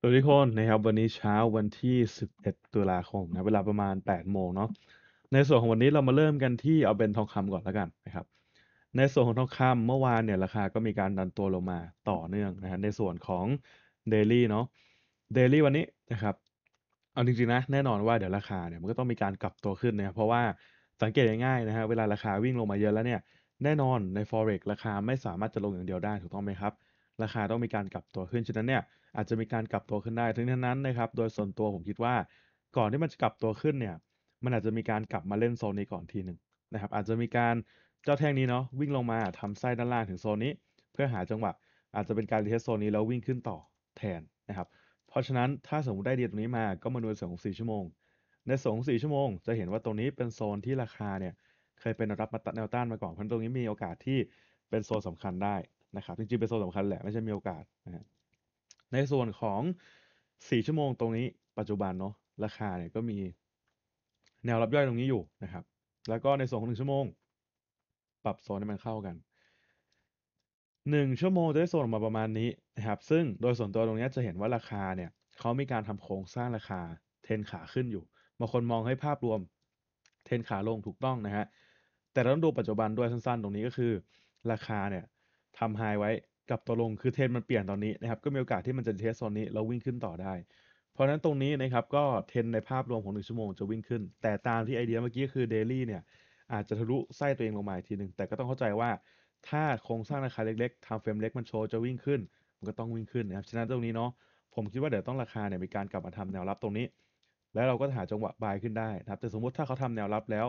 สวัสดีทุกคนนะครับวันนี้เช้าวันที่ 11 ตุลาคมนะเวลาประมาณ 8 โมงเนาะในส่วนของวันนี้เรามาเริ่มกันที่เอาเป็นทองคำก่อนแล้วกันนะครับในส่วนของทองคำเมื่อวานเนี่ยราคาก็มีการดันตัวลงมาต่อเนื่องนะฮะในส่วนของเดลี่เนาะเดลี่วันนี้นะครับเอาจริงๆนะแน่นอนว่าเดี๋ยวราคาเนี่ยมันก็ต้องมีการกลับตัวขึ้นนะเพราะว่าสังเกตง่ายๆนะฮะเวลาราคาวิ่งลงมาเยอะแล้วเนี่ยแน่นอนใน forex ราคาไม่สามารถจะลงอย่างเดียวได้ถูกต้องไหมครับราคาต้องมีการกลับตัวขึ้นฉะนั้นเนี่ยอาจจะมีการกลับตัวขึ้นได้ถึงทั้งนั้นนะครับ โดยส่วนตัวผมคิดว่าก่อนที่มันจะกลับตัวขึ้นเนี่ยมันอาจจะมีการกลับมาเล่นโซนนี้ก่อนทีหนึ่งนะครับอาจจะมีการเจ้าแท่งนี้เนาะวิ่งลงมาทำไส้ด้านล่างถึงโซนนี้ เพื่อหาจังหวะ อาจจะเป็นการรีเทสโซนนี้แล้ววิ่งขึ้นต่อแทนนะครับเพราะฉะนั้นถ้าสมมติได้เดียตรงนี้มาก็มาดูส่วนของ4ชั่วโมงในส่วนของ4ชั่วโมง จะเห็นว่าตรงนี้เป็นโซนที่ราคาเนี่ยเคยเป็นรับมาตัดแนวต้านมาก่อนเพราะตรงนี้มีโอกาสที่เป็นโซนสำคัญได้นะครับจริงๆเป็นโซนสำคัญแหละ ไม่ใช่มีโอกาสนะฮะในส่วนของ 4 ชั่วโมงตรงนี้ ปัจจุบันเนาะราคาเนี่ยก็มีแนวรับย่อยตรงนี้อยู่นะครับ แล้วก็ในส่วนของหนึ่งชั่วโมง ปรับโซนให้มันเข้ากันหนึ่งชั่วโมงจะได้โซนออกมาประมาณนี้นะครับซึ่งโดยส่วนตัวตรงนี้จะเห็นว่าราคาเนี่ยเขามีการทำโครงสร้างราคาเทนขาขึ้นอยู่บางคนมองให้ภาพรวม เทนขาลงถูกต้องนะฮะแต่เราต้องดูปัจจุบันด้วยสั้น ๆตรงนี้ก็คือ ราคาเนี่ยทำไฮไว้กับตัวลงคือเทรนมันเปลี่ยนตอนนี้นะครับ ก็มีโอกาสที่มันจะเทสโซนนี้ แล้ววิ่งขึ้นต่อได้ เพราะฉะนั้นตรงนี้นะครับ ก็เทรนในภาพรวมของ 1 ชั่วโมงจะวิ่งขึ้น แต่ตามที่ไอเดียเมื่อกี้คือเดลี่เนี่ย อาจจะทะลุไส้ตัวเองลงมาทีหนึ่งแต่ก็ต้องเข้าใจว่า ถ้าโครงสร้างราคาเล็กๆทำเฟรมเล็กมันโชว์จะวิ่งขึ้น มันก็ต้องวิ่งขึ้นนะครับฉะนั้นตรงนี้เนาะ ผมคิดว่าเดี๋ยวต้องราคาเนี่ยมีการกลับมาทำแนวรับตรงนี้ แล้วเราก็หาจังหวะบายขึ้นได้นะครับแต่สมมุติถ้าเขาทำแนวรับแล้ว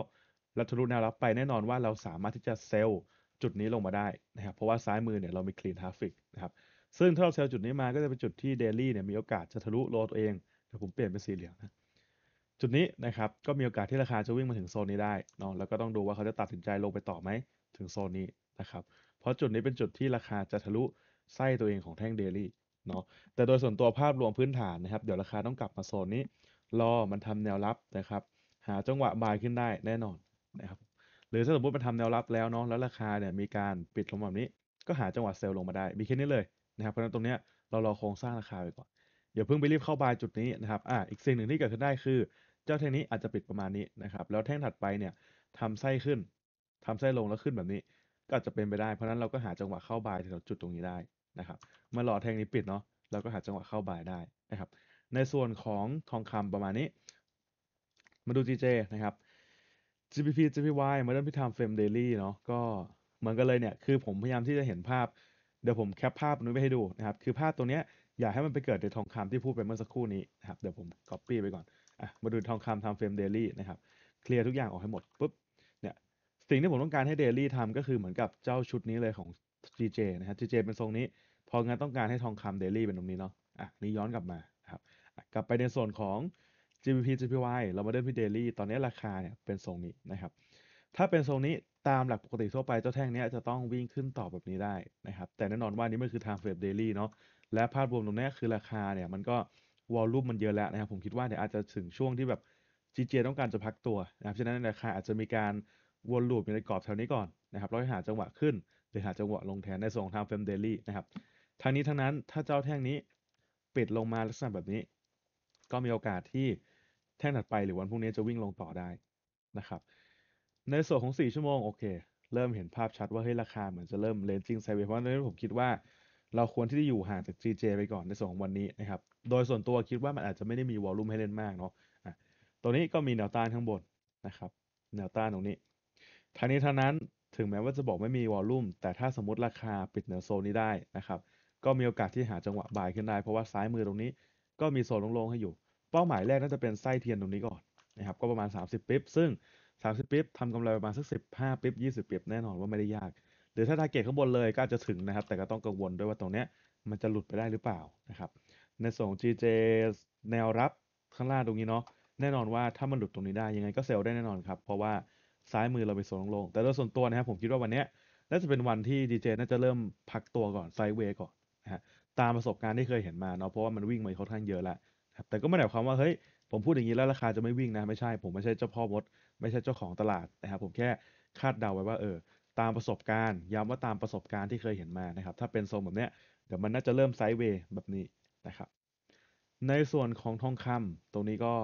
เราทะลุแนวรับไปแน่นอนว่าเราสามารถที่จะเซลล์จุดนี้ลงมาได้นะครับเพราะว่าซ้ายมือเนี่ยเรามี clean traffic นะครับซึ่งถ้าเราเซลล์จุดนี้มาก็จะเป็นจุดที่เดลี่เนี่ยมีโอกาสจะทะลุโลตัวเองเดี๋ยวผมเปลี่ยนเป็นสีเหลืองนะจุดนี้นะครับก็มีโอกาสที่ราคาจะวิ่งมาถึงโซนนี้ได้เนาะแล้วก็ต้องดูว่าเขาจะตัดสินใจลงไปต่อไหมถึงโซนนี้นะครับเพราะจุดนี้เป็นจุดที่ราคาจะทะลุไส้ตัวเองของแท่งเดลี่เนาะแต่โดยส่วนตัวภาพรวมพื้นฐานนะครับ เดี๋ยวราคาต้องกลับมาโซนนี้ รอมันทำแนวรับนะครับ หาจังหวะบายขึ้นได้แน่นอนนะครับหรือถ้าสมมติมันทำแนวรับแล้วเนาะแล้วราคาเนี่ยมีการปิดลงแบบนี้ ก็หาจังหวะเซลล์ลงมาได้ มีแค่นี้เลยนะครับเพราะฉะนั้นตรงเนี้ยเรารอโครงสร้างราคาไปก่อน อย่าเพิ่งไปรีบเข้าบายจุดนี้นะครับอ่าอีกสิ่งหนึ่งที่เกิดขึ้นได้คือ เจ้าแท่งนี้อาจจะปิดประมาณนี้นะครับ แล้วแท่งถัดไปเนี่ย ทำไส้ขึ้นทำไส้ลงแล้วขึ้นแบบนี้ ก็จจะเป็นไปได้ เพราะนั้นเราก็หาจังหวะเข้าบายแถวจุดตรงนี้ได้นะครับ เมื่อรอแท่งนี้ปิดเนาะเราก็หาจังหวะเข้าบายได้นะครับ ในส่วนของทองคำประมาณนี้มาดู GJ นะครับ GPP GPY Modern p i t Time Frame Daily เนาะ ก็เหมือนกันเลยเนี่ย คือผมพยายามที่จะเห็นภาพ เดี๋ยวผมแคปภาพนู้ไปให้ดู นะครับ คือภาพตัวเนี้ย อยากให้มันไปเกิดในทองคำที่พูดไปเมื่อสักครู่นี้นะครับ เดี๋ยวผม Copy ไปก่อน อ่ะมาดูทองคำ Time Frame Daily นะครับ เคลียร์ทุกอย่างออกให้หมดปุ๊บ เนี่ย สิ่งที่ผมต้องการให้ Daily ทำก็คือเหมือนกับเจ้าชุดนี้เลยของ GJ นะครับ GJ เป็นทรงนี้ พองั้นต้องการให้ทองคำ Daily เป็นตรงนี้เนาะ อ่ะนี่ย้อนกลับมานะครับ กลับไปในส่วนของ GBP GPY เรามาเดินพี่เดลี่ตอนนี้ราคาเนี่ยเป็นทรงนี้นะครับ ถ้าเป็นทรงนี้ตามหลักปกติทั่วไป เจ้าแท่งนี้จะต้องวิ่งขึ้นต่อแบบนี้ได้นะครับแต่แน่นอนว่านี้มันคือทางเฟรมเดลี่เนาะและภาพรวมตรงนี้คือราคาเนี่ยมันก็วอลลุ่มมันเยอะแล้วนะครับ ผมคิดว่าเดี๋ยวอาจจะถึงช่วงที่แบบ g จต้องการจะพักตัวนะครับฉะนั้นราคาอาจจะมีการวนลูปอยู่ในกรอบแถวนี้ก่อนนะครับแล้วหาจังหวะขึ้นหรือหาจังหวะลงแทนในส่งทาองเฟรมเดลี่นะครับทางนี้ทั้งนั้นถ้าเจ้าแท่งนี้ปิดลงมาลักษณะแบบนี้ ก็มีโอกาสที่แท่งถัดไปหรือวันพรุ่งนี้จะวิ่งลงต่อได้นะครับในส่วนของ 4 ชั่วโมงโอเค เริ่มเห็นภาพชัดว่าเฮ้ยราคาเหมือนจะเริ่มเลนจิ้งไซเวเพราะฉะนั้นผมคิดว่าเราควรที่จะอยู่ห่างจาก 3J ไปก่อนในส่วนของวันนี้นะครับโดยส่วนตัวคิดว่ามันอาจจะไม่ได้มีวอลลุ่มให้เล่นมากเนาะะตัวนี้ก็มีแนวต้านข้างบนนะครับแนวต้านตรงนี้ทั้งนี้ทั้งนั้นถึงแม้ว่าจะบอกไม่มีวอลลุ่มแต่ถ้าสมมติราคาปิดเหนือโซนนี้ได้นะครับก็มีโอกาสที่หาจังหวะบายขึ้นได้ เพราะว่าซ้ายมือตรงนี้ ก็มีโซนลงๆให้อยู่เป้าหมายแรกน่าจะเป็นไส้เทียนตรงนี้ก่อนนะครับก็ประมาณ 30 ปิ๊บซึ่ง30ปิ๊บทำกำไรประมาณสัก15ปิ๊บ20ปิ๊บแน่นอนว่าไม่ได้ยาก หรือถ้าทาร์เก็ตข้างบนเลยก็จะถึงนะครับแต่ก็ต้องกังวลด้วยว่าตรงเนี้ยมันจะหลุดไปได้หรือเปล่านะครับในส่วน GJ แนวรับข้างล่างตรงนี้เนาะแน่นอนว่าถ้ามันหลุดตรงนี้ได้ยังไงก็เซลล์ได้แน่นอนครับ เพราะว่าซ้ายมือเราไปโซนลงแต่โดยส่วนตัวนะครับผมคิดว่าวันนี้น่าจะเป็นวันที่ดีเจน่าจะเริ่มพักตัวก่อนไซด์เวย์ก่อนนะฮะตามประสบการณ์ที่เคยเห็นมาเนาะเพราะว่ามันวิ่งมาค่อนข้างเยอะละครับแต่ก็ไม่ได้หมายความว่าเฮ้ยผมพูดอย่างนี้แล้วราคาจะไม่วิ่งนะ ไม่ใช่ผมไม่ใช่เจ้าพ่อมด ไม่ใช่เจ้าของตลาดนะครับผมแค่คาดเดาไว้ว่า เออตามประสบการณ์ ย้ำว่าตามประสบการณ์ที่เคยเห็นมานะครับ ถ้าเป็นทรงแบบเนี้ยเดี๋ยวมันน่าจะเริ่มไซด์เวย์แบบนี้นะครับในส่วนของทองคำตรงนี้ก็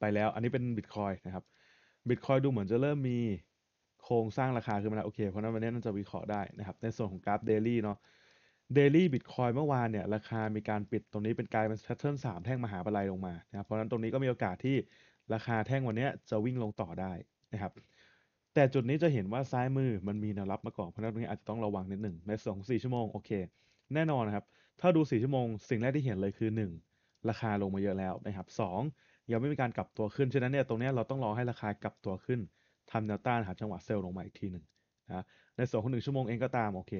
ไปแล้ว อันนี้เป็นบิตคอยนะครับบิตคอยดูเหมือนจะเริ่มมีโครงสร้างราคาขึ้นมาแล้วโอเคเพราะนั้นวันนี้น่าจะวิเคราะห์ได้นะครับ ในส่วนของกราฟเดลี่เนาะเดลี่บิตคอยเมื่อวานเนี่ยราคามีการปิดตรงนี้เป็นกลายเป็นแพทเทิร์นสามแท่งมหาปลายลงมานะครับเพราะนั้นตรงนี้ก็มีโอกาสที่ราคาแท่งวันนี้จะวิ่งลงต่อได้นะครับแต่จุดนี้จะเห็นว่าซ้ายมือมันมีแนวรับมาก่อนเพราะนั้นตรงนี้อาจจะต้องระวังนิดหนึ่งในสองสี่ชั่วโมง โอเค แน่นอนนะครับ ถ้าดูสี่ชั่วโมงสิ่งแรกที่เห็นเลยคือ 1 ราคาลงมาเยอะแล้วนะครับ2ยังไม่มีการกลับตัวขึ้นฉะนั้นเนี่ยตรงนี้เราต้องรอให้ราคากลับตัวขึ้นทำแนวต้านหาจังหวะเซลล์ลงมาอีกทีหนึ่งนะในส่วนของหนึ่งชั่วโมงเองก็ตามโอเค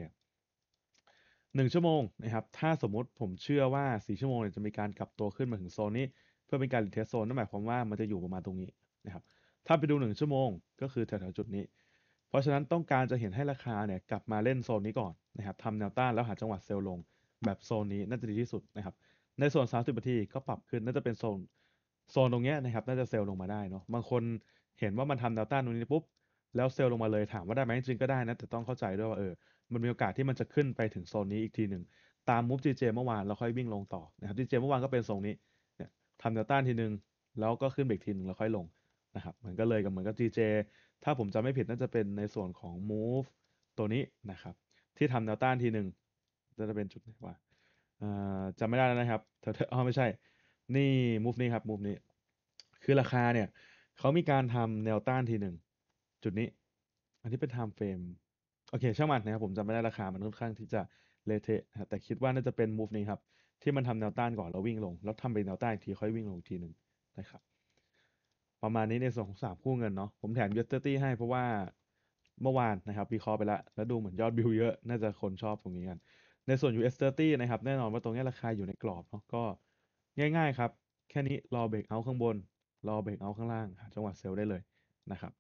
หนึ่งชั่วโมงนะครับ ถ้าสมมุติผมเชื่อว่าสี่ชั่วโมงเนี่ยจะมีการกลับตัวขึ้นมาถึงโซนนี้ เพื่อเป็นการรีเทสโซน นั่นหมายความว่ามันจะอยู่ประมาณตรงนี้นะครับ ถ้าไปดูหนึ่งชั่วโมงก็คือแถวๆจุดนี้ เพราะฉะนั้นต้องการจะเห็นให้ราคาเนี่ยกลับมาเล่นโซนนี้ก่อนนะครับทำแนวต้านแล้วหาจังหวะเซลล์ลง แบบโซนนี้น่าจะดีที่สุดนะครับ ในส่วน3บนาทีก็ปรับขึ้นน่าจะเป็นโซนโซนตรงเนี้ยนะครับน่าจะเซลล์ลงมาได้เนาะ บางคนเห็นว่ามันทำแนวต้านตรงนี้ปุ๊บแล้วเซลล์ลงมาเลยถามว่าได้ไหมจริงก็ได้นะ แต่ต้องเข้าใจด้วยว่าเออ มันมีโอกาสที่มันจะขึ้นไปถึงโซนนี้อีกทีหนึ่ง ตามมูฟจีเจเมื่อวานเราค่อยวิ่งลงต่อนะครับจีเจเมื่อวานก็เป็นทรงนี้เนี่ยทำแนวต้านทีหนึ่งแล้วก็ขึ้นเบรกทีหนึ่งแล้วค่อยลงนะครับมันก็เลยกับเหมือนกับจีเจถ้าผมจำไม่ผิดน่าจะเป็นในส่วนของ move ตัวนี้นะครับ ที่ทำแนวต้านทีหนึ่งจะเป็นจุดไหนวะจำไม่ได้แล้วนะครับเธอเธอไม่ใช่ นี่ move นี้ครับ move นี้คือราคาเนี่ยเขามีการทำแนวต้านทีหนึ่งจุดนี้ อันนี้เป็นไทม์เฟรมโอเค ช่างมันนะครับ ผมจำไม่ได้ราคามันค่อนข้างที่จะเละเทะแต่คิดว่าน่าจะเป็นมูฟนี้ครับ ที่มันทำแนวต้านก่อน แล้ววิ่งลง แล้วทำเป็นแนวต้านอีกทีค่อยวิ่งลงทีหนึ่งนะครับ ประมาณนี้ในส่วนของสามคู่เงินเนาะผมแถมยูเ์ตี้ให้ เพราะว่าเมื่อวานนะครับวิเคราะห์ไปแล้ว แล้วดูเหมือนยอดบิลเยอะน่าจะคนชอบตรงนี้กันในส่วน US 30นะครับ แน่นอนว่าตรงนี้ราคาอยู่ในกรอบเนาะก็ง่าย ๆครับ แค่นี้รอเบรกเอาข้างบนรอเบรกเอาข้างล่างหาจังหวะเซลล์ได้เลยนะครับ